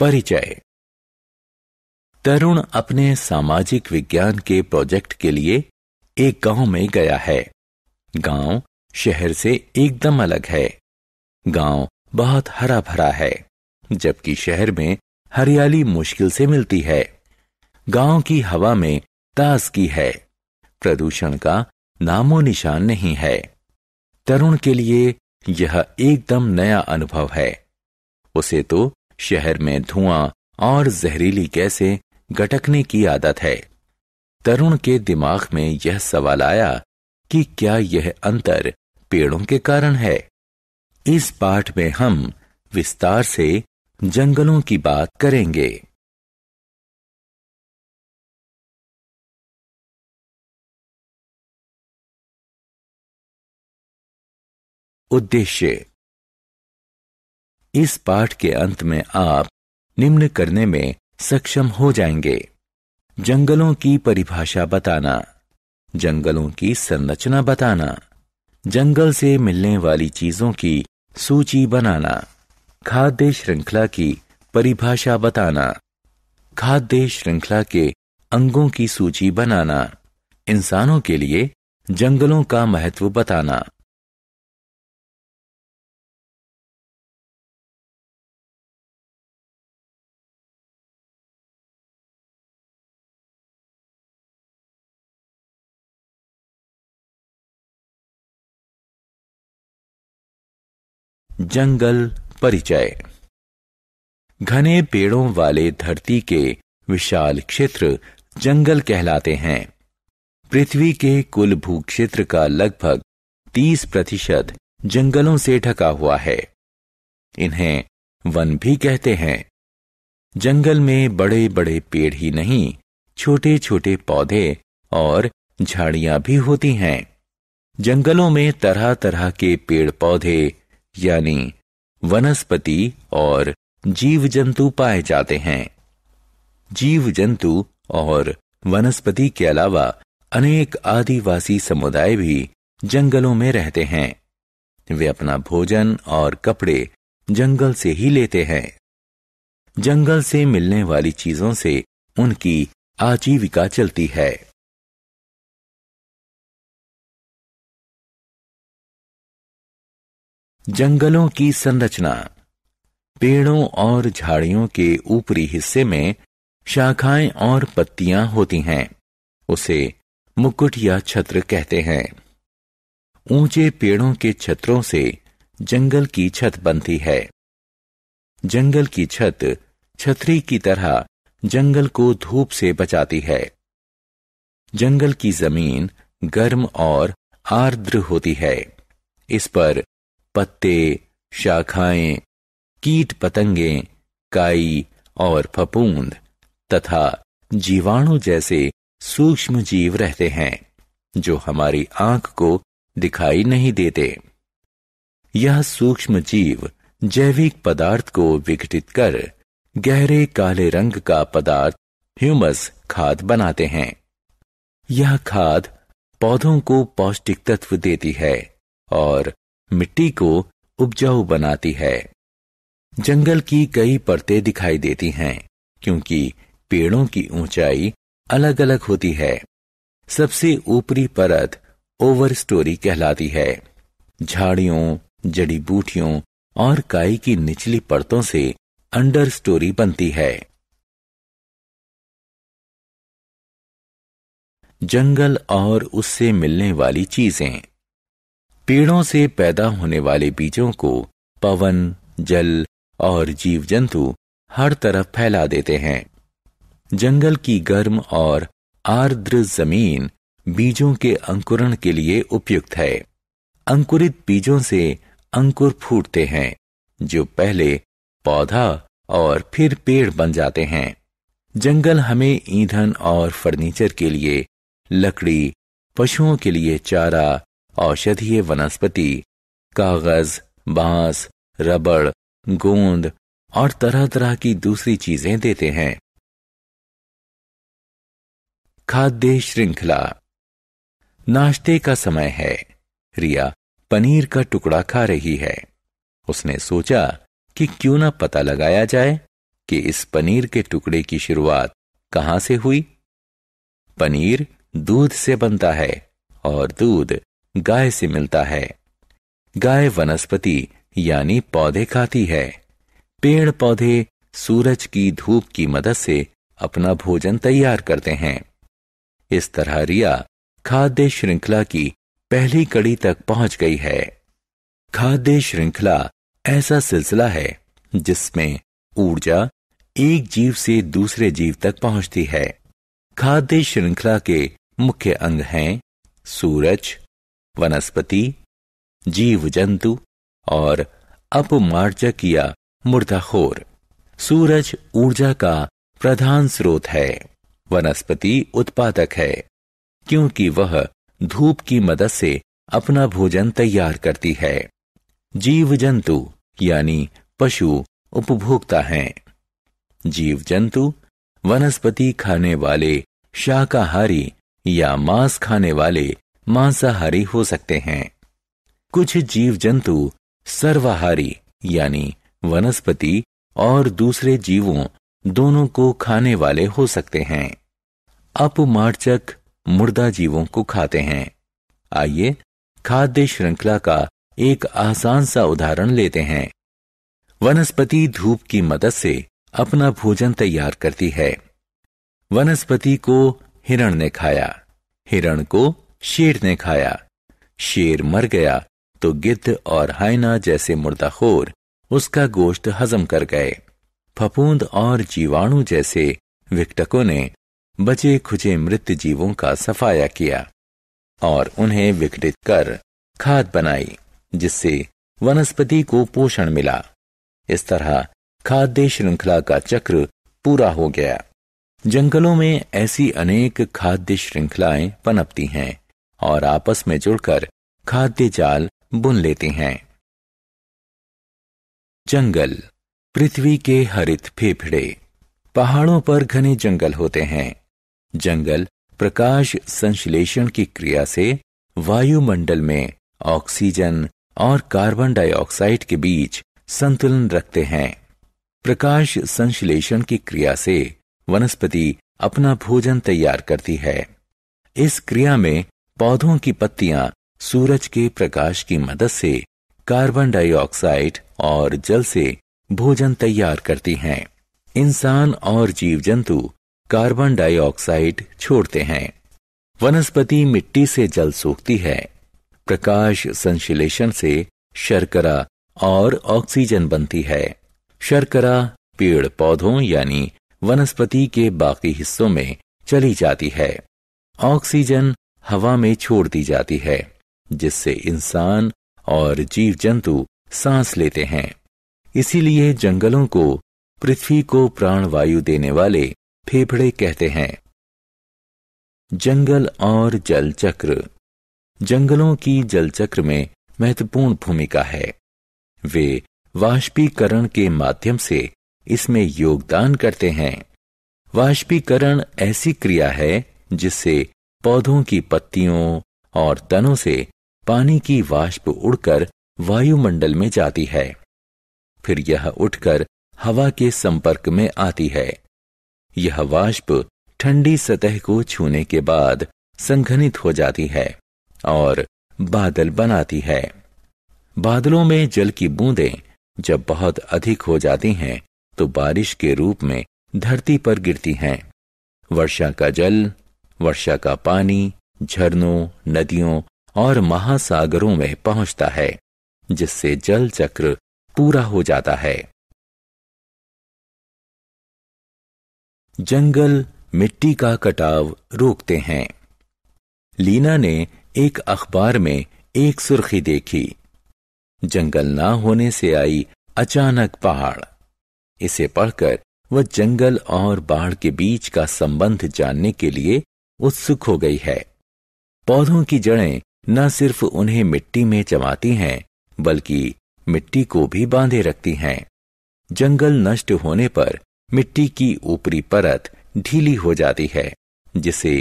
परिचय तरुण अपने सामाजिक विज्ञान के प्रोजेक्ट के लिए एक गांव में गया है गांव शहर से एकदम अलग है गांव बहुत हरा भरा है जबकि शहर में हरियाली मुश्किल से मिलती है गांव की हवा में ताजगी है प्रदूषण का नामो निशान नहीं है तरुण के लिए यह एकदम नया अनुभव है उसे तो शहर में धुआं और जहरीली गैसें गटकने की आदत है तरुण के दिमाग में यह सवाल आया कि क्या यह अंतर पेड़ों के कारण है इस पाठ में हम विस्तार से जंगलों की बात करेंगे उद्देश्य इस पाठ के अंत में आप निम्न करने में सक्षम हो जाएंगे जंगलों की परिभाषा बताना जंगलों की संरचना बताना जंगल से मिलने वाली चीजों की सूची बनाना खाद्य श्रृंखला की परिभाषा बताना खाद्य श्रृंखला के अंगों की सूची बनाना इंसानों के लिए जंगलों का महत्व बताना जंगल परिचय घने पेड़ों वाले धरती के विशाल क्षेत्र जंगल कहलाते हैं पृथ्वी के कुल भूक्षेत्र का लगभग 30 प्रतिशत जंगलों से ढका हुआ है इन्हें वन भी कहते हैं जंगल में बड़े बड़े पेड़ ही नहीं छोटे छोटे पौधे और झाड़ियां भी होती हैं जंगलों में तरह तरह के पेड़ पौधे यानी वनस्पति और जीव जंतु पाए जाते हैं जीव जंतु और वनस्पति के अलावा अनेक आदिवासी समुदाय भी जंगलों में रहते हैं वे अपना भोजन और कपड़े जंगल से ही लेते हैं जंगल से मिलने वाली चीजों से उनकी आजीविका चलती है जंगलों की संरचना पेड़ों और झाड़ियों के ऊपरी हिस्से में शाखाएं और पत्तियां होती हैं उसे मुकुट या छत्र कहते हैं ऊंचे पेड़ों के छत्रों से जंगल की छत बनती है जंगल की छत छतरी की तरह जंगल को धूप से बचाती है जंगल की जमीन गर्म और आर्द्र होती है इस पर पत्ते शाखाएं कीट पतंगे काई और फपूंद तथा जीवाणु जैसे सूक्ष्म जीव रहते हैं जो हमारी आंख को दिखाई नहीं देते यह सूक्ष्म जीव जैविक पदार्थ को विघटित कर गहरे काले रंग का पदार्थ ह्यूमस खाद बनाते हैं यह खाद पौधों को पौष्टिक तत्व देती है और मिट्टी को उपजाऊ बनाती है जंगल की कई परतें दिखाई देती हैं क्योंकि पेड़ों की ऊंचाई अलग अलग होती है सबसे ऊपरी परत ओवर स्टोरी कहलाती है झाड़ियों जड़ी बूटियों और काई की निचली परतों से अंडर स्टोरी बनती है जंगल और उससे मिलने वाली चीजें पेड़ों से पैदा होने वाले बीजों को पवन जल और जीव जंतु हर तरफ फैला देते हैं जंगल की गर्म और आर्द्र जमीन बीजों के अंकुरण के लिए उपयुक्त है अंकुरित बीजों से अंकुर फूटते हैं जो पहले पौधा और फिर पेड़ बन जाते हैं जंगल हमें ईंधन और फर्नीचर के लिए लकड़ी पशुओं के लिए चारा औषधीय वनस्पति कागज बांस रबड़ गोंद और तरह तरह की दूसरी चीजें देते हैं खाद्य श्रृंखला नाश्ते का समय है रिया पनीर का टुकड़ा खा रही है उसने सोचा कि क्यों ना पता लगाया जाए कि इस पनीर के टुकड़े की शुरुआत कहां से हुई पनीर दूध से बनता है और दूध गाय से मिलता है गाय वनस्पति यानी पौधे खाती है पेड़ पौधे सूरज की धूप की मदद से अपना भोजन तैयार करते हैं इस तरह रिया खाद्य श्रृंखला की पहली कड़ी तक पहुंच गई है खाद्य श्रृंखला ऐसा सिलसिला है जिसमें ऊर्जा एक जीव से दूसरे जीव तक पहुंचती है खाद्य श्रृंखला के मुख्य अंग हैं सूरज वनस्पति जीव जंतु और अपमार्जक या मुर्दाखोर सूरज ऊर्जा का प्रधान स्रोत है वनस्पति उत्पादक है क्योंकि वह धूप की मदद से अपना भोजन तैयार करती है जीव जंतु यानी पशु उपभोक्ता है जीव जंतु वनस्पति खाने वाले शाकाहारी या मांस खाने वाले मांसाहारी हो सकते हैं कुछ जीव जंतु सर्वाहारी यानी वनस्पति और दूसरे जीवों दोनों को खाने वाले हो सकते हैं अपमार्चक मुर्दा जीवों को खाते हैं आइए खाद्य श्रृंखला का एक आसान सा उदाहरण लेते हैं वनस्पति धूप की मदद से अपना भोजन तैयार करती है वनस्पति को हिरण ने खाया हिरण को शेर ने खाया शेर मर गया तो गिद्ध और हाइना जैसे मुर्दाखोर उसका गोश्त हजम कर गए फपूंद और जीवाणु जैसे विकटकों ने बचे खुचे मृत जीवों का सफाया किया और उन्हें विकटित कर खाद बनाई जिससे वनस्पति को पोषण मिला इस तरह खाद्य श्रृंखला का चक्र पूरा हो गया जंगलों में ऐसी अनेक खाद्य श्रृंखलाएं पनपती हैं और आपस में जुड़कर खाद्य जाल बुन लेते हैं जंगल पृथ्वी के हरित फेफड़े पहाड़ों पर घने जंगल होते हैं जंगल प्रकाश संश्लेषण की क्रिया से वायुमंडल में ऑक्सीजन और कार्बन डाइऑक्साइड के बीच संतुलन रखते हैं प्रकाश संश्लेषण की क्रिया से वनस्पति अपना भोजन तैयार करती है इस क्रिया में पौधों की पत्तियां सूरज के प्रकाश की मदद से कार्बन डाइऑक्साइड और जल से भोजन तैयार करती हैं इंसान और जीव जंतु कार्बन डाइऑक्साइड छोड़ते हैं वनस्पति मिट्टी से जल सोखती है प्रकाश संश्लेषण से शर्करा और ऑक्सीजन बनती है शर्करा पेड़ पौधों यानी वनस्पति के बाकी हिस्सों में चली जाती है ऑक्सीजन हवा में छोड़ दी जाती है जिससे इंसान और जीव जंतु सांस लेते हैं इसीलिए जंगलों को पृथ्वी को प्राण वायु देने वाले फेफड़े कहते हैं जंगल और जल चक्र जंगलों की जल चक्र में महत्वपूर्ण भूमिका है वे वाष्पीकरण के माध्यम से इसमें योगदान करते हैं वाष्पीकरण ऐसी क्रिया है जिससे पौधों की पत्तियों और तनों से पानी की वाष्प उड़कर वायुमंडल में जाती है फिर यह उठकर हवा के संपर्क में आती है यह वाष्प ठंडी सतह को छूने के बाद संघनित हो जाती है और बादल बनाती है बादलों में जल की बूंदें जब बहुत अधिक हो जाती हैं तो बारिश के रूप में धरती पर गिरती हैं वर्षा का जल वर्षा का पानी झरनों नदियों और महासागरों में पहुंचता है जिससे जल चक्र पूरा हो जाता है जंगल मिट्टी का कटाव रोकते हैं लीना ने एक अखबार में एक सुर्खी देखी जंगल ना होने से आई अचानक पहाड़ इसे पढ़कर वह जंगल और बाढ़ के बीच का संबंध जानने के लिए उत्सुक हो गई है पौधों की जड़ें न सिर्फ उन्हें मिट्टी में चमाती हैं बल्कि मिट्टी को भी बांधे रखती हैं जंगल नष्ट होने पर मिट्टी की ऊपरी परत ढीली हो जाती है जिसे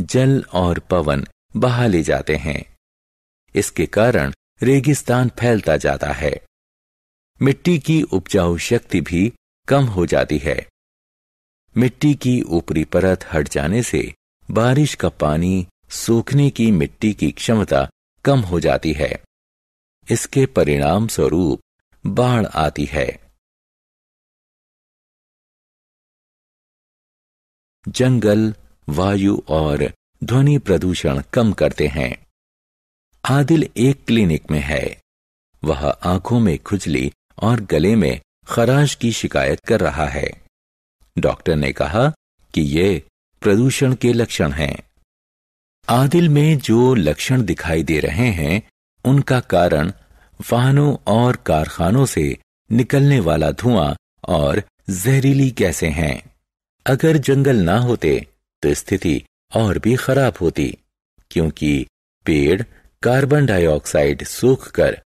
जल और पवन बहा ले जाते हैं इसके कारण रेगिस्तान फैलता जाता है मिट्टी की उपजाऊ शक्ति भी कम हो जाती है मिट्टी की ऊपरी परत हट जाने से बारिश का पानी सूखने की मिट्टी की क्षमता कम हो जाती है इसके परिणाम स्वरूप बाढ़ आती है जंगल वायु और ध्वनि प्रदूषण कम करते हैं आदिल एक क्लिनिक में है वह आंखों में खुजली और गले में खराश की शिकायत कर रहा है डॉक्टर ने कहा कि ये प्रदूषण के लक्षण हैं आदिल में जो लक्षण दिखाई दे रहे हैं उनका कारण वाहनों और कारखानों से निकलने वाला धुआं और जहरीली कैसे हैं अगर जंगल ना होते तो स्थिति और भी खराब होती क्योंकि पेड़ कार्बन डाइऑक्साइड सूखकर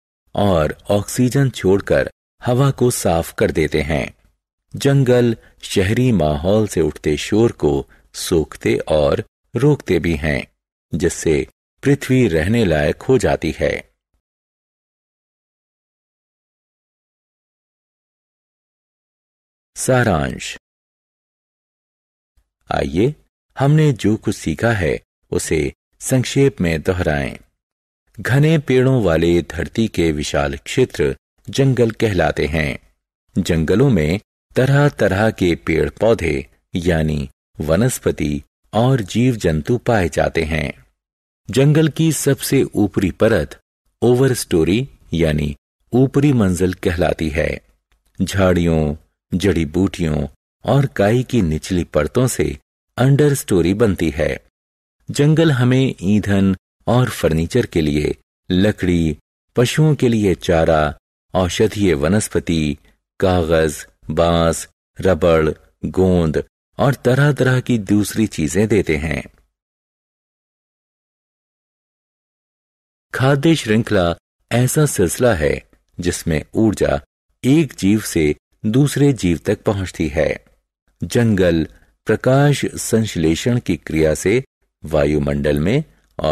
और ऑक्सीजन छोड़कर हवा को साफ कर देते हैं जंगल शहरी माहौल से उठते शोर को सोखते और रोकते भी हैं जिससे पृथ्वी रहने लायक हो जाती है सारांश आइए हमने जो कुछ सीखा है उसे संक्षेप में दोहराएं। घने पेड़ों वाले धरती के विशाल क्षेत्र जंगल कहलाते हैं जंगलों में तरह तरह के पेड़ पौधे यानी वनस्पति और जीव जंतु पाए जाते हैं जंगल की सबसे ऊपरी परत ओवर स्टोरी यानी ऊपरी मंजिल कहलाती है झाड़ियों जड़ी बूटियों और काई की निचली परतों से अंडर स्टोरी बनती है जंगल हमें ईंधन और फर्नीचर के लिए लकड़ी पशुओं के लिए चारा औषधीय वनस्पति कागज बांस रबड़ गोंद और तरह तरह की दूसरी चीजें देते हैं खाद्य श्रृंखला ऐसा सिलसिला है जिसमें ऊर्जा एक जीव से दूसरे जीव तक पहुंचती है जंगल प्रकाश संश्लेषण की क्रिया से वायुमंडल में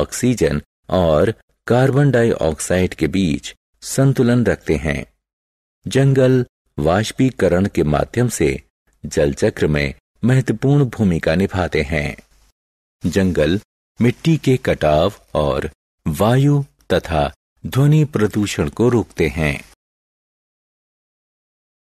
ऑक्सीजन और कार्बन डाइऑक्साइड के बीच संतुलन रखते हैं जंगल वाष्पीकरण के माध्यम से जलचक्र में महत्वपूर्ण भूमिका निभाते हैं जंगल मिट्टी के कटाव और वायु तथा ध्वनि प्रदूषण को रोकते हैं